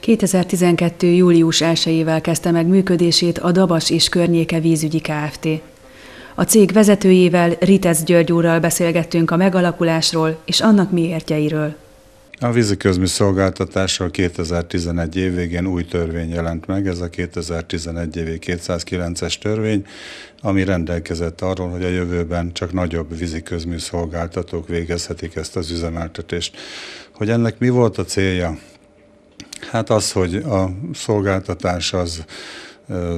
2012. július 1-ével kezdte meg működését a Dabas és környéke vízügyi Kft. A cég vezetőjével, Ritesz György úrral beszélgettünk a megalakulásról és annak miértjeiről. A vízi közműszolgáltatásról 2011 év végén új törvény jelent meg, ez a 2011 évi 209-es törvény, ami rendelkezett arról, hogy a jövőben csak nagyobb vízi szolgáltatók végezhetik ezt az üzemeltetést. Hogy ennek mi volt a célja? Hát az, hogy a szolgáltatás az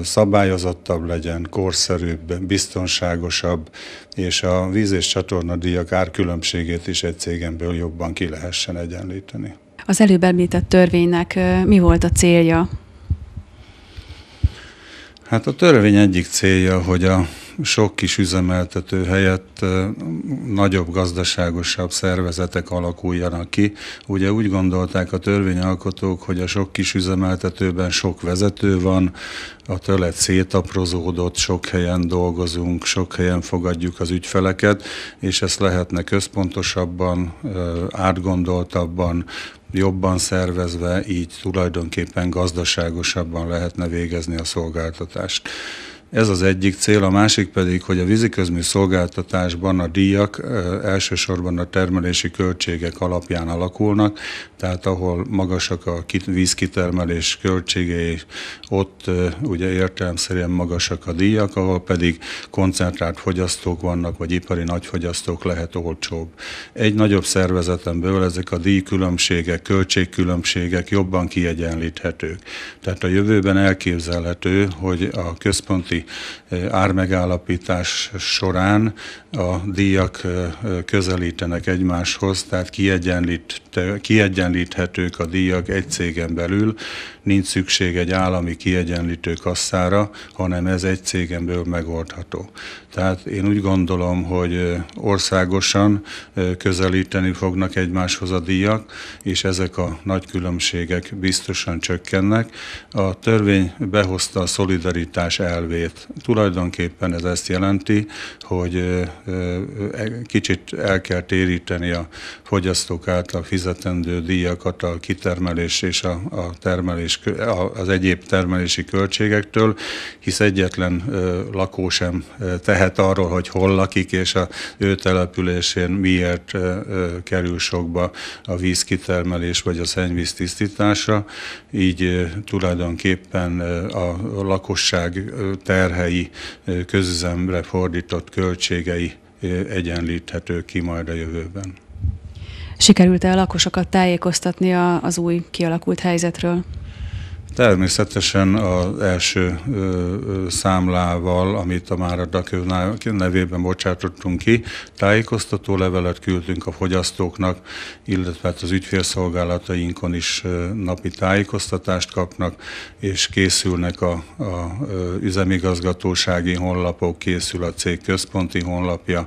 szabályozottabb legyen, korszerűbb, biztonságosabb, és a víz- és csatornadíjak árkülönbségét is egy cégemből jobban ki lehessen egyenlíteni. Az előbb említett törvénynek mi volt a célja? Hát a törvény egyik célja, hogy a sok kis üzemeltető helyett nagyobb, gazdaságosabb szervezetek alakuljanak ki. Ugye úgy gondolták a törvényalkotók, hogy a sok kis üzemeltetőben sok vezető van, a tölet szétaprozódott, sok helyen dolgozunk, sok helyen fogadjuk az ügyfeleket, és ezt lehetne központosabban, átgondoltabban, jobban szervezve, így tulajdonképpen gazdaságosabban lehetne végezni a szolgáltatást. Ez az egyik cél, a másik pedig, hogy a víziközmű szolgáltatásban a díjak elsősorban a termelési költségek alapján alakulnak, tehát ahol magasak a vízkitermelés költségei, ott ugye értelemszerűen magasak a díjak, ahol pedig koncentrált fogyasztók vannak, vagy ipari nagyfogyasztók lehet olcsóbb. Egy nagyobb szervezeten belül ezek a díjkülönbségek, költségkülönbségek jobban kiegyenlíthetők. Tehát a jövőben elképzelhető, hogy a központi Eh, ármegállapítás során a díjak eh, közelítenek egymáshoz, tehát kiegyenlíthetők a díjak egy cégen belül, nincs szükség egy állami kiegyenlítő kasszára, hanem ez egy cégen belül megoldható. Tehát én úgy gondolom, hogy eh, országosan közelíteni fognak egymáshoz a díjak, és ezek a nagy különbségek biztosan csökkennek. A törvény behozta a szolidaritás elvét, azért tulajdonképpen ez ezt jelenti, hogy e, kicsit el kell téríteni a fogyasztók által fizetendő díjakat a kitermelés és a, a termelés, az egyéb termelési költségektől, hisz egyetlen lakó sem tehet arról, hogy hol lakik, és a ő településén miért kerül sokba a vízkitermelés vagy a szennyvíz tisztítása. Így tulajdonképpen a lakosság ter terhei, közüzemre fordított költségei egyenlíthető ki majd a jövőben. Sikerült-e a lakosokat tájékoztatni az új kialakult helyzetről? Természetesen az első ö, ö, számlával, amit a Mára Dakő nevében bocsátottunk ki, tájékoztató levelet küldtünk a fogyasztóknak, illetve hát az ügyfélszolgálatainkon is ö, napi tájékoztatást kapnak, és készülnek a, a ö, üzemigazgatósági honlapok, készül a cég központi honlapja.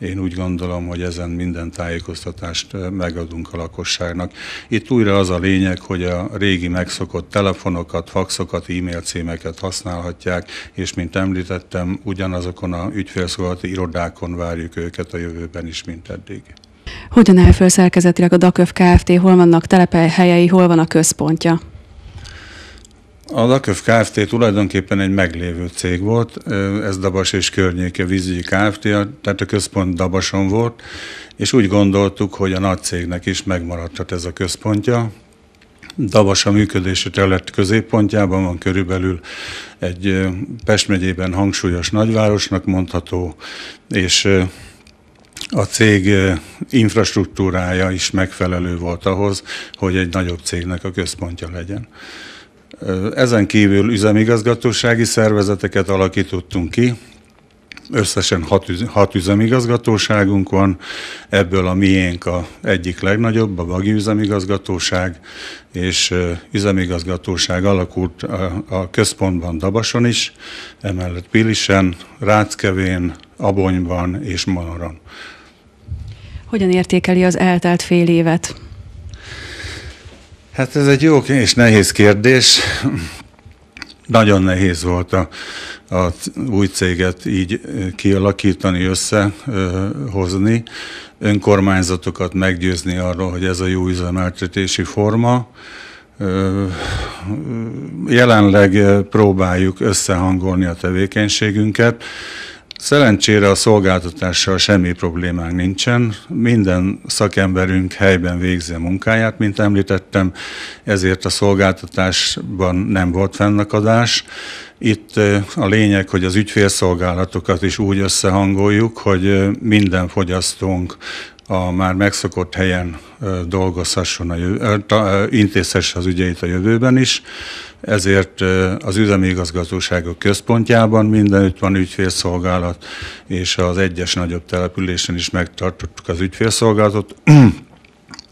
Én úgy gondolom, hogy ezen minden tájékoztatást megadunk a lakosságnak. Itt újra az a lényeg, hogy a régi megszokott telefon, telefonokat, faxokat, e-mail címeket használhatják, és mint említettem, ugyanazokon a ügyfélszolgálati irodákon várjuk őket a jövőben is, mint eddig. Hogyan áll föl szerkezetileg a DAKÖV Kft. Hol vannak telephelyei, hol van a központja? A Daköv Kft. tulajdonképpen egy meglévő cég volt, ez Dabas és környéke vízügyi Kft., tehát a központ Dabason volt, és úgy gondoltuk, hogy a nagy cégnek is megmaradhat ez a központja, a működési terület középpontjában van körülbelül egy Pest megyében hangsúlyos nagyvárosnak mondható, és a cég infrastruktúrája is megfelelő volt ahhoz, hogy egy nagyobb cégnek a központja legyen. Ezen kívül üzemigazgatósági szervezeteket alakítottunk ki, összesen hat, üz, hat üzemigazgatóságunk van, ebből a miénk a egyik legnagyobb, a Bagi üzemigazgatóság, és üzemigazgatóság alakult a, a központban Dabason is, emellett Pilisen, Ráckevén, Abonyban és Manoron. Hogyan értékeli az eltelt fél évet? Hát ez egy jó és nehéz kérdés. Nagyon nehéz volt a, a új céget így eh, kialakítani, összehozni, önkormányzatokat meggyőzni arról, hogy ez a jó üzemeltetési forma. Eh, jelenleg eh, próbáljuk összehangolni a tevékenységünket, Szerencsére a szolgáltatással semmi problémánk nincsen. Minden szakemberünk helyben végzi a munkáját, mint említettem, ezért a szolgáltatásban nem volt fennakadás. Itt a lényeg, hogy az ügyfélszolgálatokat is úgy összehangoljuk, hogy minden fogyasztónk a már megszokott helyen dolgozhasson, a jövő, intézhesse az ügyeit a jövőben is ezért az üzemi igazgatóságok központjában mindenütt van ügyfélszolgálat, és az egyes nagyobb településen is megtartottuk az ügyfélszolgálatot.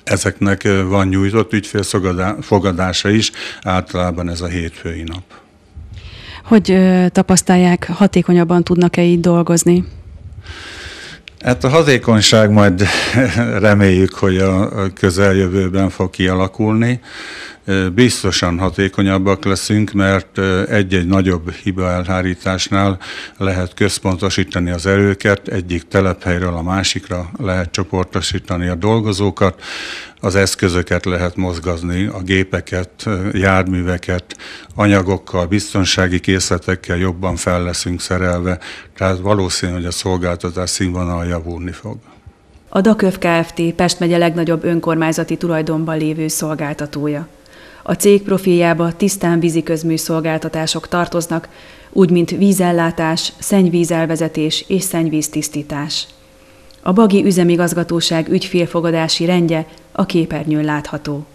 Ezeknek van nyújtott ügyfélfogadása is, általában ez a hétfői nap. Hogy tapasztalják, hatékonyabban tudnak-e így dolgozni? Hát a hatékonyság majd reméljük, hogy a közeljövőben fog kialakulni biztosan hatékonyabbak leszünk, mert egy-egy nagyobb hiba elhárításnál lehet központosítani az erőket, egyik telephelyről a másikra lehet csoportosítani a dolgozókat, az eszközöket lehet mozgatni, a gépeket, járműveket, anyagokkal, biztonsági készletekkel jobban fel leszünk szerelve, tehát valószínű, hogy a szolgáltatás színvonal javulni fog. A Daköv Kft. Pest megye legnagyobb önkormányzati tulajdonban lévő szolgáltatója. A cég profiljába tisztán közműszolgáltatások tartoznak, úgy mint vízellátás, szennyvízelvezetés és szennyvíztisztítás. A Bagi Üzemigazgatóság ügyfélfogadási rendje a képernyőn látható.